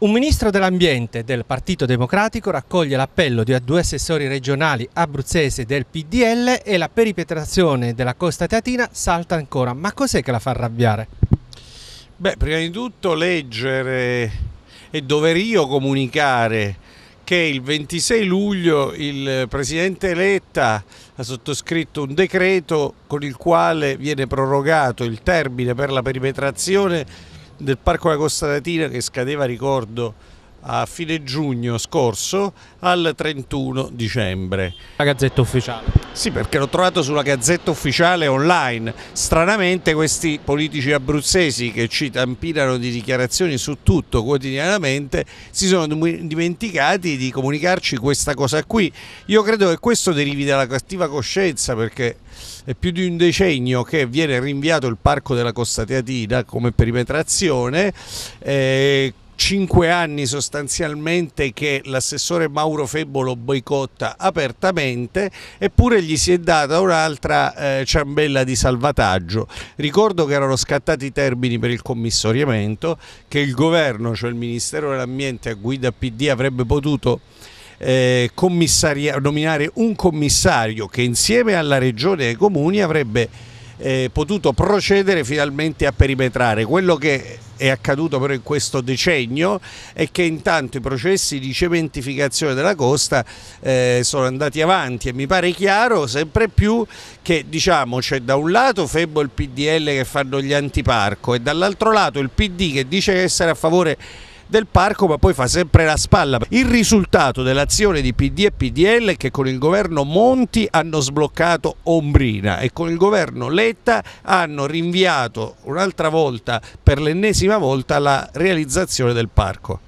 Un ministro dell'ambiente del Partito Democratico raccoglie l'appello di due assessori regionali abruzzese del PDL e la peripetrazione della costa teatina salta ancora. Ma cos'è che la fa arrabbiare? Beh, prima di tutto leggere e dover io comunicare che il 26 luglio il presidente Letta ha sottoscritto un decreto con il quale viene prorogato il termine per la peripetrazione del Parco della Costa Latina che scadeva, ricordo, a fine giugno scorso al 31 dicembre. La gazzetta ufficiale. Sì, perché l'ho trovato sulla gazzetta ufficiale online. Stranamente questi politici abruzzesi che ci tampinano di dichiarazioni su tutto quotidianamente si sono dimenticati di comunicarci questa cosa qui. Io credo che questo derivi dalla cattiva coscienza perché è più di un decennio che viene rinviato il parco della Costa Teatina come perimetrazione. Eh, cinque anni sostanzialmente che l'assessore Mauro Febbo lo boicotta apertamente eppure gli si è data un'altra eh, ciambella di salvataggio. Ricordo che erano scattati i termini per il commissoriamento, che il governo, cioè il Ministero dell'Ambiente a guida PD avrebbe potuto eh, nominare un commissario che insieme alla regione e ai comuni avrebbe eh, potuto procedere finalmente a perimetrare. Quello che è accaduto però in questo decennio è che intanto i processi di cementificazione della costa eh, sono andati avanti e mi pare chiaro sempre più che diciamo c'è da un lato Febo e il PDL che fanno gli antiparco e dall'altro lato il PD che dice essere a favore del parco ma poi fa sempre la spalla. Il risultato dell'azione di PD e PDL è che con il governo Monti hanno sbloccato Ombrina e con il governo Letta hanno rinviato un'altra volta per l'ennesima volta la realizzazione del parco.